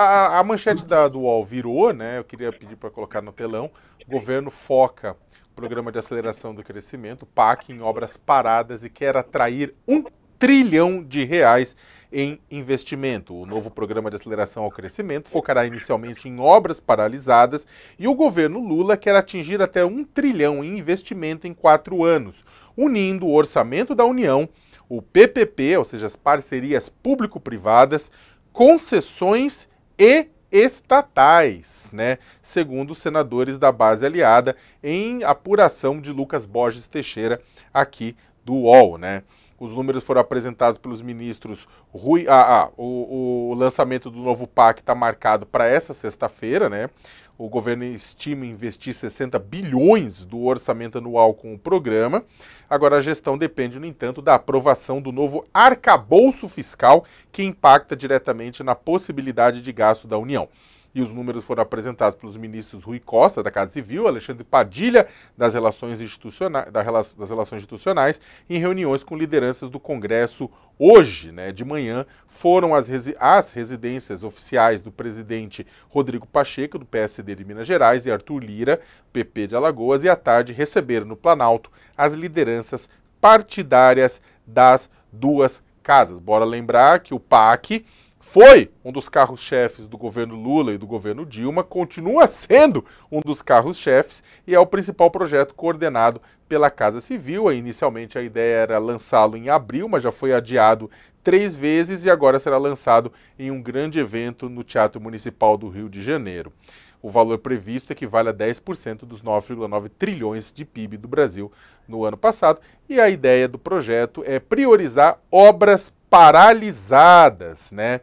A, a manchete da, do UOL virou, né? Eu queria pedir para colocar no telão. O governo foca o programa de aceleração do crescimento, PAC, em obras paradas e quer atrair um trilhão de reais em investimento. O novo programa de aceleração ao crescimento focará inicialmente em obras paralisadas e o governo Lula quer atingir até um trilhão em investimento em quatro anos, unindo o orçamento da União, o PPP, ou seja, as parcerias público-privadas, concessões e estatais, né? Segundo os senadores da base aliada, em apuração de Lucas Borges Teixeira aqui do UOL, né? Os números foram apresentados pelos ministros Rui. Ah, ah o, o lançamento do novo PAC está marcado para essa sexta-feira, né? O governo estima investir 60 bilhões do orçamento anual com o programa. Agora, a gestão depende, no entanto, da aprovação do novo arcabouço fiscal, que impacta diretamente na possibilidade de gasto da União e os números foram apresentados pelos ministros Rui Costa, da Casa Civil, Alexandre Padilha, das Relações Institucionais, das relações institucionais em reuniões com lideranças do Congresso hoje, né, de manhã, foram as, resi as residências oficiais do presidente Rodrigo Pacheco, do PSD de Minas Gerais, e Arthur Lira, PP de Alagoas, e à tarde receberam no Planalto as lideranças partidárias das duas casas. Bora lembrar que o PAC foi um dos carros-chefes do governo Lula e do governo Dilma, continua sendo um dos carros-chefes e é o principal projeto coordenado pela Casa Civil. Inicialmente a ideia era lançá-lo em abril, mas já foi adiado três vezes e agora será lançado em um grande evento no Teatro Municipal do Rio de Janeiro. O valor previsto equivale a 10% dos 9,9 trilhões de PIB do Brasil no ano passado. E a ideia do projeto é priorizar obras paralisadas, né?